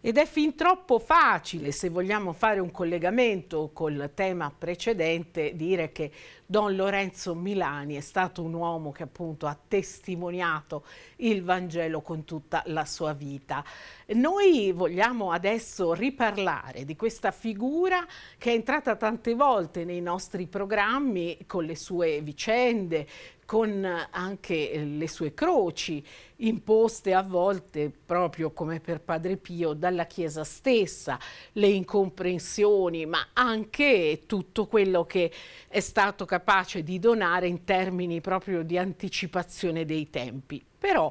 Ed è fin troppo facile, se vogliamo fare un collegamento col tema precedente, dire che Don Lorenzo Milani è stato un uomo che appunto ha testimoniato il Vangelo con tutta la sua vita. Noi vogliamo adesso riparlare di questa figura che è entrata tante volte nei nostri programmi con le sue vicende, con anche eh, le sue croci, imposte a volte proprio come per Padre Pio dalla Chiesa stessa, le incomprensioni, ma anche tutto quello che è stato capace di donare in termini proprio di anticipazione dei tempi. Però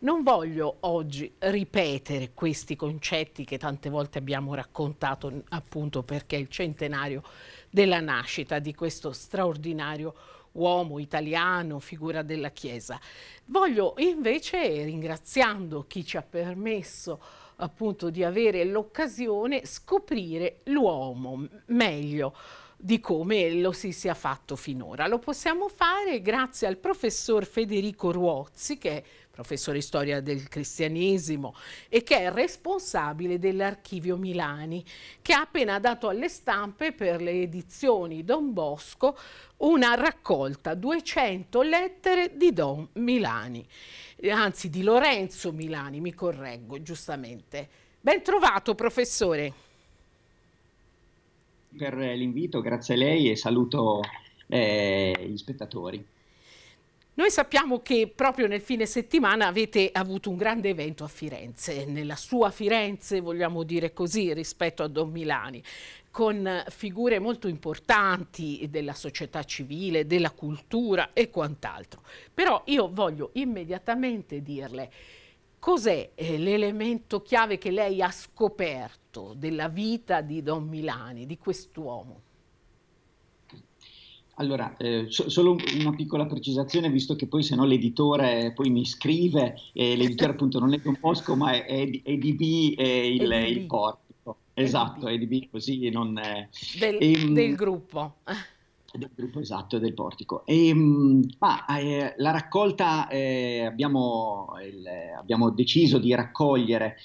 non voglio oggi ripetere questi concetti che tante volte abbiamo raccontato appunto perché è il centenario della nascita di questo straordinario uomo italiano, figura della Chiesa. Voglio invece, ringraziando chi ci ha permesso appunto di avere l'occasione, scoprire l'uomo meglio di come lo si sia fatto finora. Lo possiamo fare grazie al professor Federico Ruozzi, che è professore di storia del cristianesimo e che è responsabile dell'archivio Milani, che ha appena dato alle stampe per le edizioni Don Bosco una raccolta 200 lettere di Don Milani, anzi di Lorenzo Milani, mi correggo giustamente. Ben trovato professore per l'invito, grazie a lei e saluto eh, gli spettatori. Noi sappiamo che proprio nel fine settimana avete avuto un grande evento a Firenze, nella sua Firenze, vogliamo dire così, rispetto a Don Milani, con figure molto importanti della società civile, della cultura e quant'altro. Però io voglio immediatamente dirle Cos'è eh, l'elemento chiave che lei ha scoperto della vita di Don Milani, di quest'uomo? Allora, eh, so, solo una piccola precisazione, visto che poi se no l'editore eh, poi mi scrive, eh, l'editore appunto non è Don Bosco, ma è, è, è DB eh, il, il portico. Esatto, è EDB così non... Del, ehm, del gruppo del gruppo esatto del portico. E, ehm, ma eh, la raccolta eh, abbiamo, il, abbiamo, deciso di raccogliere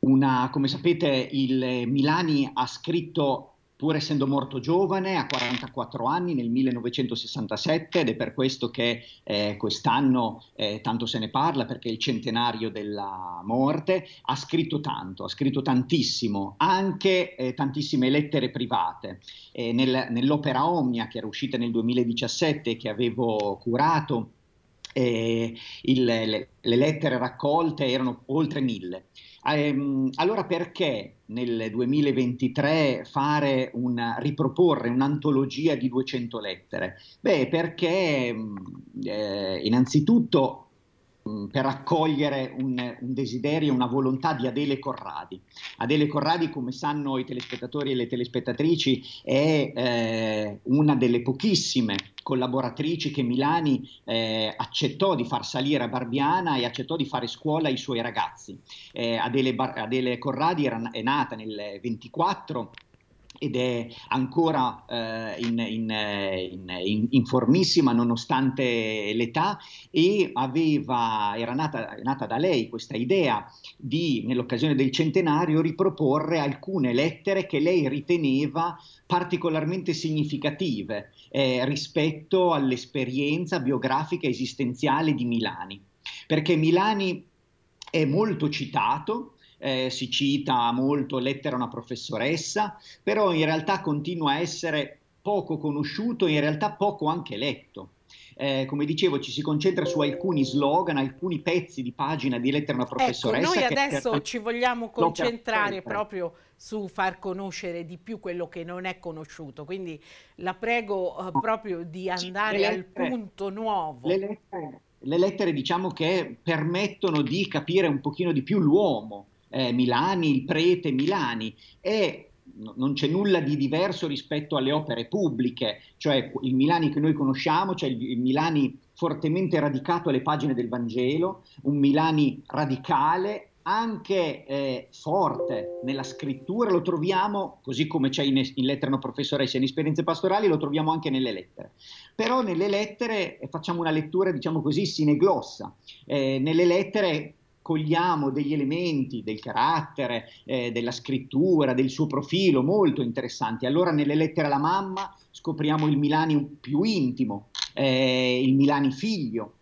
una, come sapete, il Milani ha scritto pur essendo morto giovane, a 44 anni nel 1967 ed è per questo che eh, quest'anno eh, tanto se ne parla perché è il centenario della morte, ha scritto tanto, ha scritto tantissimo, anche eh, tantissime lettere private. Nel, nell'opera Omnia che era uscita nel 2017 che avevo curato, eh, il, le, le lettere raccolte erano oltre mille. Ehm, allora perché nel 2023 fare una, riproporre un'antologia di 200 lettere? Beh, perché mm, eh, innanzitutto Mm, per accogliere un, un desiderio, una volontà di Adele Corradi. Adele Corradi, come sanno i telespettatori e le telespettatrici, è eh, una delle pochissime collaboratrici che Milani eh, accettò di far salire a Barbiana e accettò di fare scuola ai suoi ragazzi. Eh, Adele, Bar- Adele Corradi era, è nata nel 24 ed è ancora eh, in, in, in, in, formissima nonostante l'età e aveva, era nata, nata, da lei questa idea di, nell'occasione del centenario, riproporre alcune lettere che lei riteneva particolarmente significative eh, rispetto all'esperienza biografica esistenziale di Milani, perché Milani è molto citato eh, si cita molto Lettera a una professoressa, però in realtà continua a essere poco conosciuto, in realtà poco anche letto. Eh, come dicevo, ci si concentra su alcuni slogan, alcuni pezzi di pagina di lettera a una ecco, professoressa. Ecco, noi adesso per... ci vogliamo concentrare proprio su far conoscere di più quello che non è conosciuto, quindi la prego eh, proprio di andare lettere, al punto nuovo. Le lettere, le lettere diciamo che permettono di capire un pochino di più l'uomo, eh, Milani, il prete Milani, e non c'è nulla di diverso rispetto alle opere pubbliche, cioè il Milani che noi conosciamo, cioè il Milani fortemente radicato alle pagine del Vangelo, un Milani radicale, anche eh, forte nella scrittura, lo troviamo, così come c'è in, in lettere no professoressa, in esperienze pastorali, lo troviamo anche nelle lettere. Però nelle lettere facciamo una lettura, diciamo così, sineglossa. Eh, nelle lettere cogliamo degli elementi del carattere, eh, della scrittura, del suo profilo molto interessanti. Allora nelle lettere alla mamma scopriamo il Milani più intimo, eh, il Milani figlio,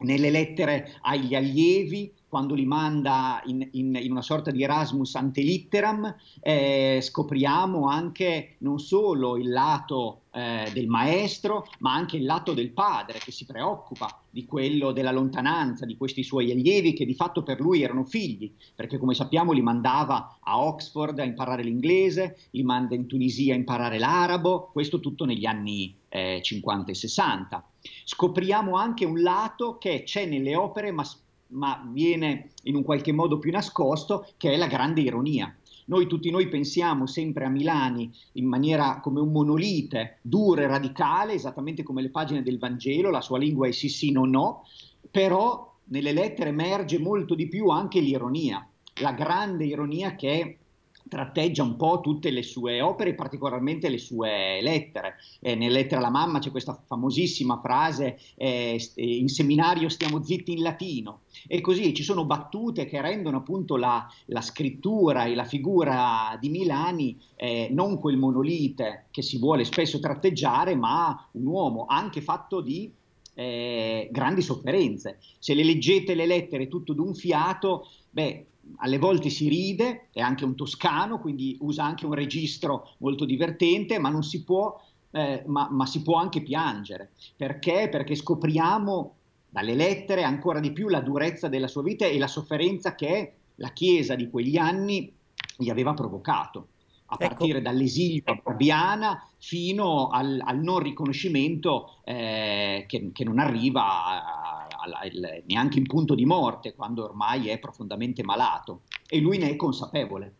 nelle lettere agli allievi quando li manda in, in, in, una sorta di Erasmus ante litteram, eh, scopriamo anche non solo il lato eh, del maestro, ma anche il lato del padre che si preoccupa di quello della lontananza, di questi suoi allievi che di fatto per lui erano figli, perché come sappiamo li mandava a Oxford a imparare l'inglese, li manda in Tunisia a imparare l'arabo, questo tutto negli anni eh, 50 e 60. Scopriamo anche un lato che c'è nelle opere, ma spesso ma viene in un qualche modo più nascosto, che è la grande ironia. Noi tutti noi pensiamo sempre a Milani in maniera come un monolite, duro e radicale, esattamente come le pagine del Vangelo, la sua lingua è sì sì no no, però nelle lettere emerge molto di più anche l'ironia, la grande ironia che tratteggia un po' tutte le sue opere, particolarmente le sue lettere. Eh, nelle lettere alla mamma c'è questa famosissima frase eh, in seminario stiamo zitti in latino e così ci sono battute che rendono appunto la, la scrittura e la figura di Milani eh, non quel monolite che si vuole spesso tratteggiare, ma un uomo anche fatto di eh, grandi sofferenze. Se le leggete le lettere tutto d'un fiato, beh, alle volte si ride, è anche un toscano, quindi usa anche un registro molto divertente, ma non si può, eh, ma, ma si può anche piangere. Perché? Perché scopriamo dalle lettere ancora di più la durezza della sua vita e la sofferenza che la Chiesa di quegli anni gli aveva provocato a ecco. partire dall'esilio a Barbiana fino al, al non riconoscimento eh, che, che, non arriva a, a, a, neanche in punto di morte, quando ormai è profondamente malato. E lui ne è consapevole.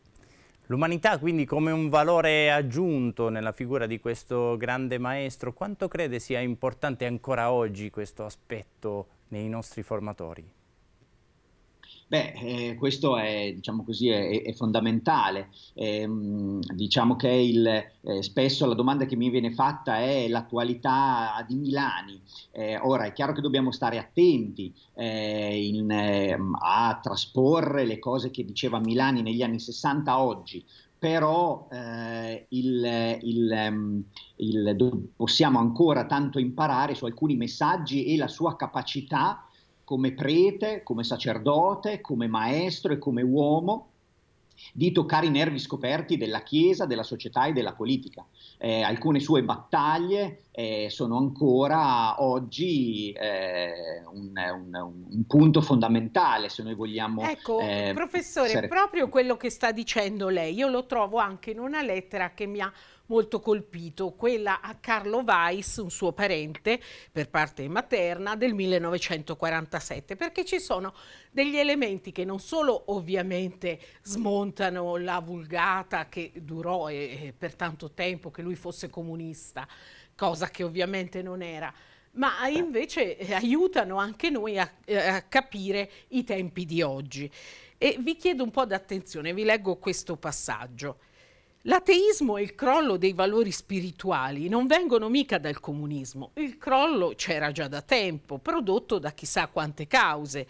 L'umanità quindi come un valore aggiunto nella figura di questo grande maestro, quanto crede sia importante ancora oggi questo aspetto nei nostri formatori? Beh, eh, questo è, diciamo così, è, è fondamentale. Eh, diciamo che il, eh, spesso la domanda che mi viene fatta è l'attualità di Milani. Eh, ora è chiaro che dobbiamo stare attenti eh, in, ehm, a trasporre le cose che diceva Milani negli anni 60 a oggi, però eh, il, il, ehm, il, possiamo ancora tanto imparare su alcuni messaggi e la sua capacità come prete, come sacerdote, come maestro e come uomo di toccare i nervi scoperti della Chiesa, della società e della politica. Eh, alcune sue battaglie eh, sono ancora oggi eh, un, un, un, punto fondamentale se noi vogliamo... Ecco, eh, professore, essere... proprio quello che sta dicendo lei, io lo trovo anche in una lettera che mi ha molto colpito, quella a Carlo Weiss, un suo parente per parte materna, del 1947, perché ci sono degli elementi che non solo ovviamente smontano la vulgata che durò eh, per tanto tempo che lui fosse comunista, cosa che ovviamente non era, ma eh. invece eh, aiutano anche noi a, eh, a, capire i tempi di oggi. E vi chiedo un po' d'attenzione, vi leggo questo passaggio. L'ateismo e il crollo dei valori spirituali non vengono mica dal comunismo. Il crollo c'era già da tempo, prodotto da chissà quante cause.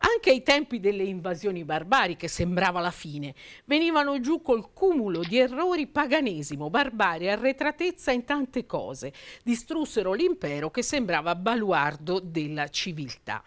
Anche ai tempi delle invasioni barbariche sembrava la fine. Venivano giù col cumulo di errori paganesimo, barbarie, arretratezza in tante cose. Distrussero l'impero che sembrava baluardo della civiltà.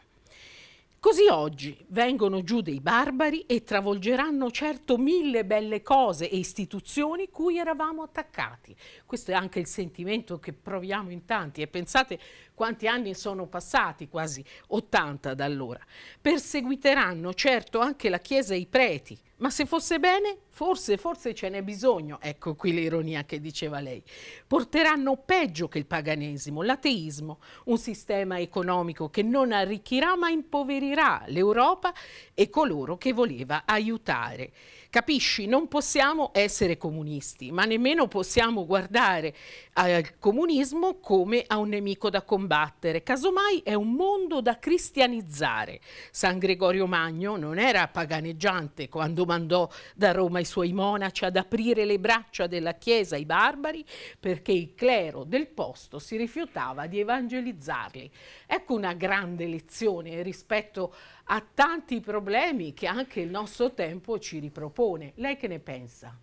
Così oggi vengono giù dei barbari e travolgeranno certo mille belle cose e istituzioni cui eravamo attaccati. Questo è anche il sentimento che proviamo in tanti e pensate quanti anni sono passati? Quasi 80 da allora. Perseguiteranno certo anche la Chiesa e i preti, ma se fosse bene, forse, forse ce n'è bisogno. Ecco qui l'ironia che diceva lei. Porteranno peggio che il paganesimo, l'ateismo, un sistema economico che non arricchirà ma impoverirà l'Europa e coloro che voleva aiutare. Capisci, non possiamo essere comunisti, ma nemmeno possiamo guardare al comunismo come a un nemico da combattere. Casomai è un mondo da cristianizzare. San Gregorio Magno non era paganeggiante quando mandò da Roma i suoi monaci ad aprire le braccia della Chiesa ai barbari perché il clero del posto si rifiutava di evangelizzarli. Ecco una grande lezione rispetto a tanti problemi che anche il nostro tempo ci ripropone. Giappone. Lei che ne pensa?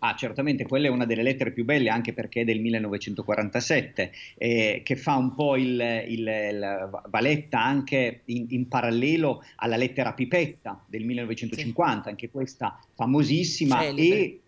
Ah, certamente, quella è una delle lettere più belle anche perché è del 1947, eh, che fa un po' il, il valetta anche in, in, parallelo alla lettera Pipetta del 1950, sì. anche questa famosissima e,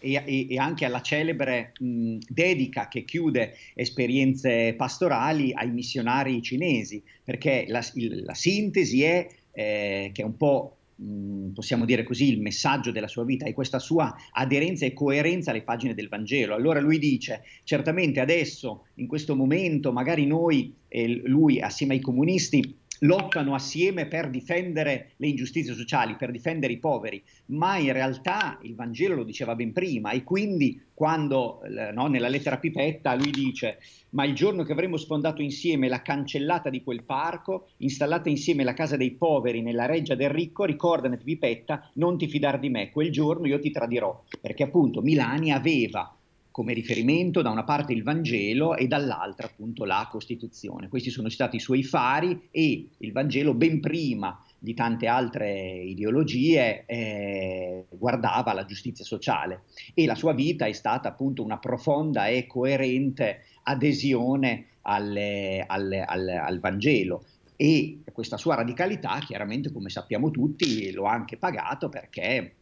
e, e, anche alla celebre mh, dedica che chiude esperienze pastorali ai missionari cinesi, perché la, il, la sintesi è eh, che è un po' Mm, possiamo dire così, il messaggio della sua vita e questa sua aderenza e coerenza alle pagine del Vangelo. Allora lui dice, certamente adesso, in questo momento, magari noi, eh, lui assieme ai comunisti, lottano assieme per difendere le ingiustizie sociali, per difendere i poveri, ma in realtà il Vangelo lo diceva ben prima e quindi quando no, nella lettera Pipetta lui dice ma il giorno che avremo sfondato insieme la cancellata di quel parco, installata insieme la casa dei poveri nella reggia del ricco, ricordati Pipetta, non ti fidar di me, quel giorno io ti tradirò, perché appunto Milani aveva come riferimento da una parte il Vangelo e dall'altra appunto la Costituzione. Questi sono stati i suoi fari e il Vangelo ben prima di tante altre ideologie eh, guardava la giustizia sociale e la sua vita è stata appunto una profonda e coerente adesione alle, alle, alle, al Vangelo e questa sua radicalità chiaramente come sappiamo tutti lo ha anche pagato perché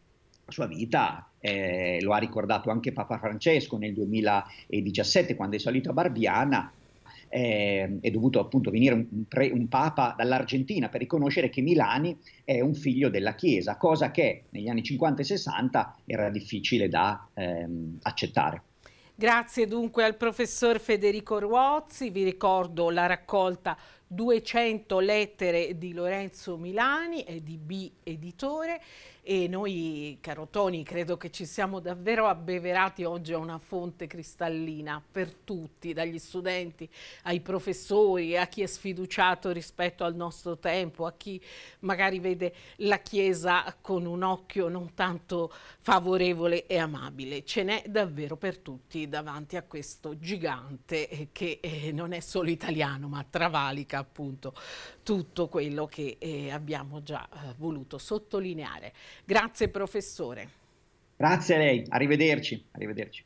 la sua vita eh, lo ha ricordato anche Papa Francesco nel 2017 quando è salito a Barbiana, eh, è dovuto appunto venire un, pre, un, papa dall'Argentina per riconoscere che Milani è un figlio della Chiesa, cosa che negli anni 50 e 60 era difficile da ehm, accettare. Grazie dunque al professor Federico Ruozzi, vi ricordo la raccolta 200 lettere di Lorenzo Milani e di B Editore e noi, caro Toni, credo che ci siamo davvero abbeverati oggi a una fonte cristallina per tutti, dagli studenti ai professori, a chi è sfiduciato rispetto al nostro tempo, a chi magari vede la Chiesa con un occhio non tanto favorevole e amabile. Ce n'è davvero per tutti davanti a questo gigante eh, che eh, non è solo italiano ma travalica tocca appunto tutto quello che eh, abbiamo già eh, voluto sottolineare. Grazie professore. Grazie a lei, arrivederci. arrivederci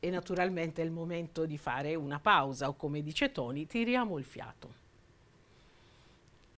e naturalmente è il momento di fare una pausa o come dice Tony, tiriamo il fiato.